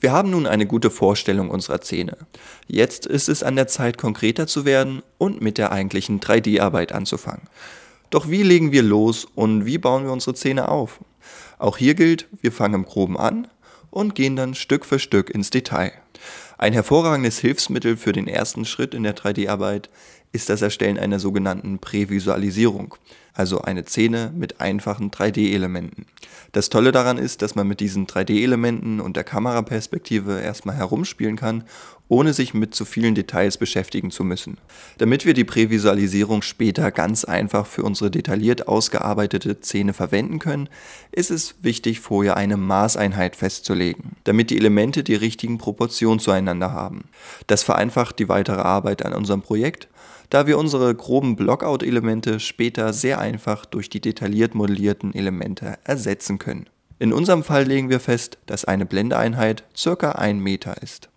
Wir haben nun eine gute Vorstellung unserer Szene. Jetzt ist es an der Zeit, konkreter zu werden und mit der eigentlichen 3D-Arbeit anzufangen. Doch wie legen wir los und wie bauen wir unsere Szene auf? Auch hier gilt, wir fangen im Groben an und gehen dann Stück für Stück ins Detail. Ein hervorragendes Hilfsmittel für den ersten Schritt in der 3D-Arbeit ist das Erstellen einer sogenannten Prävisualisierung, also eine Szene mit einfachen 3D-Elementen. Das Tolle daran ist, dass man mit diesen 3D-Elementen und der Kameraperspektive erstmal herumspielen kann, ohne sich mit zu vielen Details beschäftigen zu müssen. Damit wir die Prävisualisierung später ganz einfach für unsere detailliert ausgearbeitete Szene verwenden können, ist es wichtig, vorher eine Maßeinheit festzulegen, damit die Elemente die richtigen Proportionen zueinander haben. Das vereinfacht die weitere Arbeit an unserem Projekt da wir unsere groben Blockout-Elemente später sehr einfach durch die detailliert modellierten Elemente ersetzen können. In unserem Fall legen wir fest, dass eine Blendeeinheit ca. 1 Meter ist.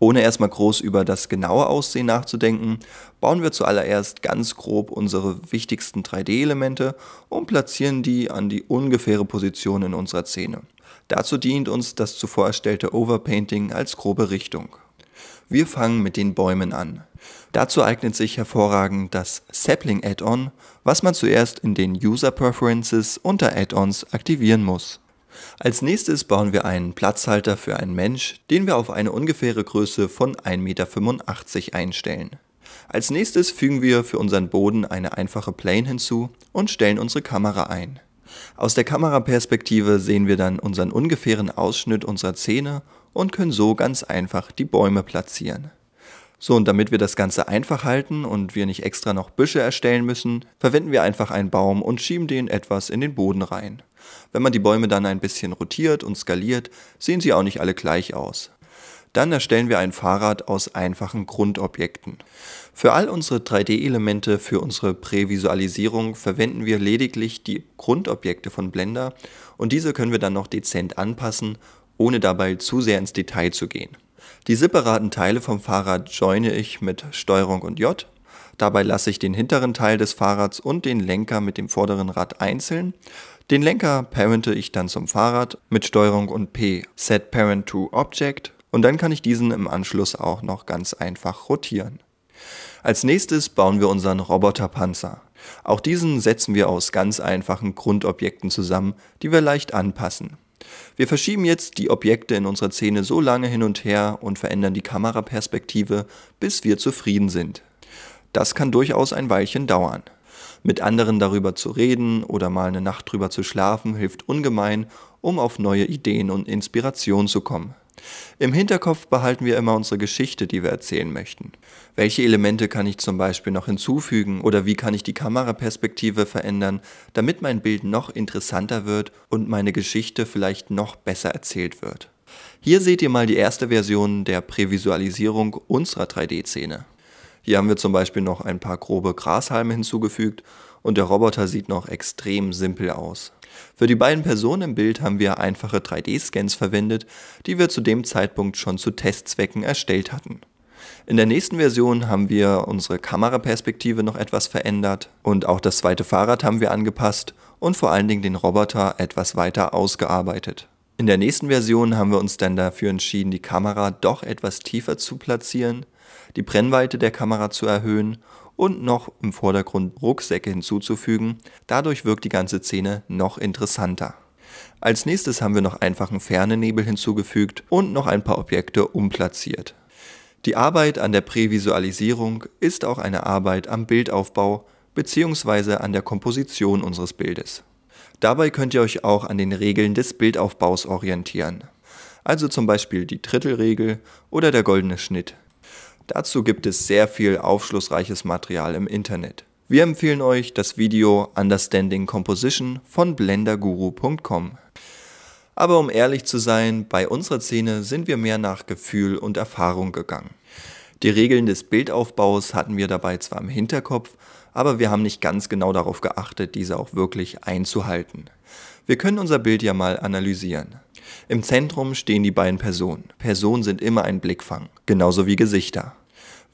Ohne erstmal groß über das genaue Aussehen nachzudenken, bauen wir zuallererst ganz grob unsere wichtigsten 3D-Elemente und platzieren die an die ungefähre Position in unserer Szene. Dazu dient uns das zuvor erstellte Overpainting als grobe Richtung. Wir fangen mit den Bäumen an. Dazu eignet sich hervorragend das Sapling Add-on, was man zuerst in den User Preferences unter Add-ons aktivieren muss. Als nächstes bauen wir einen Platzhalter für einen Mensch, den wir auf eine ungefähre Größe von 1,85 m einstellen. Als nächstes fügen wir für unseren Boden eine einfache Plane hinzu und stellen unsere Kamera ein. Aus der Kameraperspektive sehen wir dann unseren ungefähren Ausschnitt unserer Zähne und können so ganz einfach die Bäume platzieren. So, und damit wir das Ganze einfach halten und wir nicht extra noch Büsche erstellen müssen, verwenden wir einfach einen Baum und schieben den etwas in den Boden rein. Wenn man die Bäume dann ein bisschen rotiert und skaliert, sehen sie auch nicht alle gleich aus. Dann erstellen wir ein Fahrrad aus einfachen Grundobjekten. Für all unsere 3D-Elemente für unsere Prävisualisierung verwenden wir lediglich die Grundobjekte von Blender und diese können wir dann noch dezent anpassen ohne dabei zu sehr ins Detail zu gehen. Die separaten Teile vom Fahrrad joine ich mit Steuerung und J. Dabei lasse ich den hinteren Teil des Fahrrads und den Lenker mit dem vorderen Rad einzeln. Den Lenker parente ich dann zum Fahrrad mit Steuerung und P, Set Parent to Object und dann kann ich diesen im Anschluss auch noch ganz einfach rotieren. Als nächstes bauen wir unseren Roboterpanzer. Auch diesen setzen wir aus ganz einfachen Grundobjekten zusammen, die wir leicht anpassen. Wir verschieben jetzt die Objekte in unserer Szene so lange hin und her und verändern die Kameraperspektive, bis wir zufrieden sind. Das kann durchaus ein Weilchen dauern. Mit anderen darüber zu reden oder mal eine Nacht drüber zu schlafen hilft ungemein, um auf neue Ideen und Inspiration zu kommen. Im Hinterkopf behalten wir immer unsere Geschichte, die wir erzählen möchten. Welche Elemente kann ich zum Beispiel noch hinzufügen oder wie kann ich die Kameraperspektive verändern, damit mein Bild noch interessanter wird und meine Geschichte vielleicht noch besser erzählt wird. Hier seht ihr mal die erste Version der Prävisualisierung unserer 3D-Szene. Hier haben wir zum Beispiel noch ein paar grobe Grashalme hinzugefügt und der Roboter sieht noch extrem simpel aus. Für die beiden Personen im Bild haben wir einfache 3D-Scans verwendet, die wir zu dem Zeitpunkt schon zu Testzwecken erstellt hatten. In der nächsten Version haben wir unsere Kameraperspektive noch etwas verändert und auch das zweite Fahrrad haben wir angepasst und vor allen Dingen den Roboter etwas weiter ausgearbeitet. In der nächsten Version haben wir uns dann dafür entschieden, die Kamera doch etwas tiefer zu platzieren, die Brennweite der Kamera zu erhöhen und noch im Vordergrund Rucksäcke hinzuzufügen. Dadurch wirkt die ganze Szene noch interessanter. Als nächstes haben wir noch einfachen Fernenebel hinzugefügt und noch ein paar Objekte umplatziert. Die Arbeit an der Prävisualisierung ist auch eine Arbeit am Bildaufbau bzw. an der Komposition unseres Bildes. Dabei könnt ihr euch auch an den Regeln des Bildaufbaus orientieren. Also zum Beispiel die Drittelregel oder der goldene Schnitt, Dazu gibt es sehr viel aufschlussreiches Material im Internet. Wir empfehlen euch das Video Understanding Composition von blenderguru.com. Aber um ehrlich zu sein, bei unserer Szene sind wir mehr nach Gefühl und Erfahrung gegangen. Die Regeln des Bildaufbaus hatten wir dabei zwar im Hinterkopf, aber wir haben nicht ganz genau darauf geachtet, diese auch wirklich einzuhalten. Wir können unser Bild ja mal analysieren. Im Zentrum stehen die beiden Personen. Personen sind immer ein Blickfang, genauso wie Gesichter.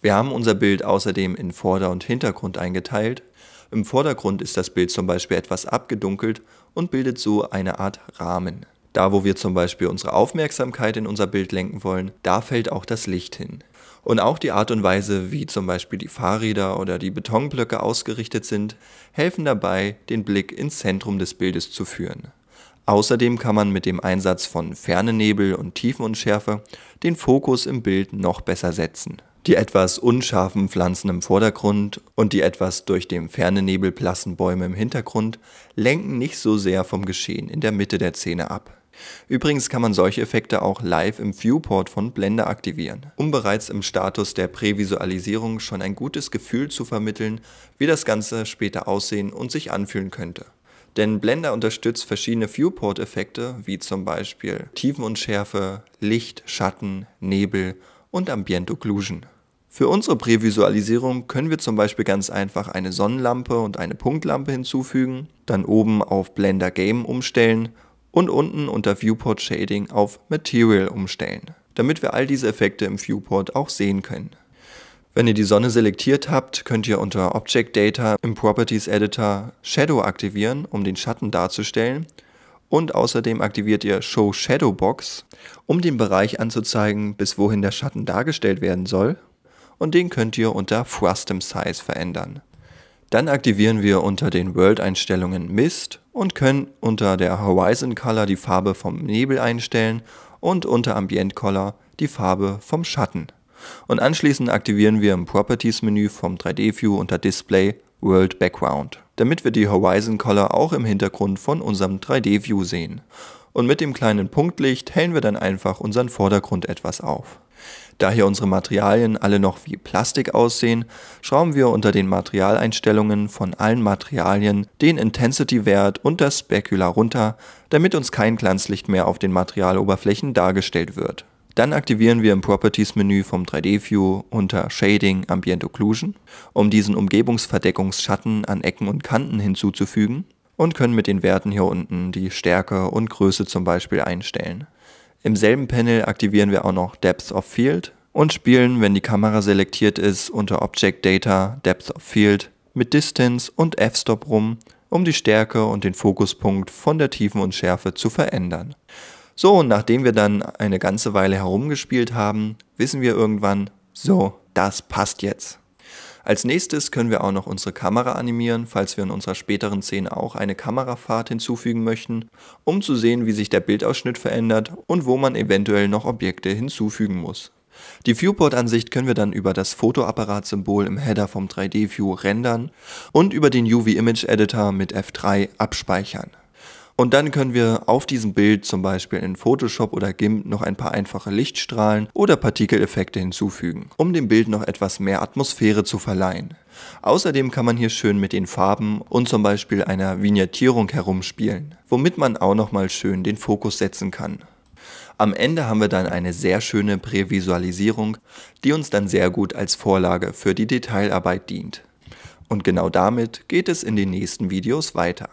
Wir haben unser Bild außerdem in Vorder- und Hintergrund eingeteilt. Im Vordergrund ist das Bild zum Beispiel etwas abgedunkelt und bildet so eine Art Rahmen. Da, wo wir zum Beispiel unsere Aufmerksamkeit in unser Bild lenken wollen, da fällt auch das Licht hin. Und auch die Art und Weise, wie zum Beispiel die Fahrräder oder die Betonblöcke ausgerichtet sind, helfen dabei, den Blick ins Zentrum des Bildes zu führen. Außerdem kann man mit dem Einsatz von Fernenebel und Tiefenunschärfe den Fokus im Bild noch besser setzen. Die etwas unscharfen Pflanzen im Vordergrund und die etwas durch den Fernenebel blassen Bäume im Hintergrund lenken nicht so sehr vom Geschehen in der Mitte der Szene ab. Übrigens kann man solche Effekte auch live im Viewport von Blender aktivieren, um bereits im Status der Prävisualisierung schon ein gutes Gefühl zu vermitteln, wie das Ganze später aussehen und sich anfühlen könnte. Denn Blender unterstützt verschiedene Viewport-Effekte, wie zum Beispiel Tiefenunschärfe, Licht, Schatten, Nebel und Ambient Occlusion. Für unsere Prävisualisierung können wir zum Beispiel ganz einfach eine Sonnenlampe und eine Punktlampe hinzufügen, dann oben auf Blender Game umstellen und unten unter Viewport Shading auf Material umstellen, damit wir all diese Effekte im Viewport auch sehen können. Wenn ihr die Sonne selektiert habt, könnt ihr unter Object Data im Properties Editor Shadow aktivieren, um den Schatten darzustellen. Und außerdem aktiviert ihr Show Shadow Box, um den Bereich anzuzeigen, bis wohin der Schatten dargestellt werden soll. Und den könnt ihr unter Frustum Size verändern. Dann aktivieren wir unter den World-Einstellungen Mist und können unter der Horizon Color die Farbe vom Nebel einstellen und unter Ambient Color die Farbe vom Schatten und anschließend aktivieren wir im Properties-Menü vom 3D-View unter Display World Background, damit wir die Horizon Color auch im Hintergrund von unserem 3D-View sehen. Und mit dem kleinen Punktlicht hellen wir dann einfach unseren Vordergrund etwas auf. Da hier unsere Materialien alle noch wie Plastik aussehen, schrauben wir unter den Materialeinstellungen von allen Materialien den Intensity-Wert und das Specular runter, damit uns kein Glanzlicht mehr auf den Materialoberflächen dargestellt wird. Dann aktivieren wir im Properties-Menü vom 3D-View unter Shading Ambient Occlusion, um diesen Umgebungsverdeckungsschatten an Ecken und Kanten hinzuzufügen und können mit den Werten hier unten die Stärke und Größe zum Beispiel einstellen. Im selben Panel aktivieren wir auch noch Depth of Field und spielen, wenn die Kamera selektiert ist, unter Object Data Depth of Field mit Distance und f-Stop rum, um die Stärke und den Fokuspunkt von der Tiefen und Schärfe zu verändern. So, und nachdem wir dann eine ganze Weile herumgespielt haben, wissen wir irgendwann, so, das passt jetzt. Als nächstes können wir auch noch unsere Kamera animieren, falls wir in unserer späteren Szene auch eine Kamerafahrt hinzufügen möchten, um zu sehen, wie sich der Bildausschnitt verändert und wo man eventuell noch Objekte hinzufügen muss. Die Viewport-Ansicht können wir dann über das Fotoapparat-Symbol im Header vom 3D-View rendern und über den UV-Image-Editor mit F3 abspeichern. Und dann können wir auf diesem Bild zum Beispiel in Photoshop oder GIMP noch ein paar einfache Lichtstrahlen oder Partikeleffekte hinzufügen, um dem Bild noch etwas mehr Atmosphäre zu verleihen. Außerdem kann man hier schön mit den Farben und zum Beispiel einer Vignettierung herumspielen, womit man auch nochmal schön den Fokus setzen kann. Am Ende haben wir dann eine sehr schöne Prävisualisierung, die uns dann sehr gut als Vorlage für die Detailarbeit dient. Und genau damit geht es in den nächsten Videos weiter.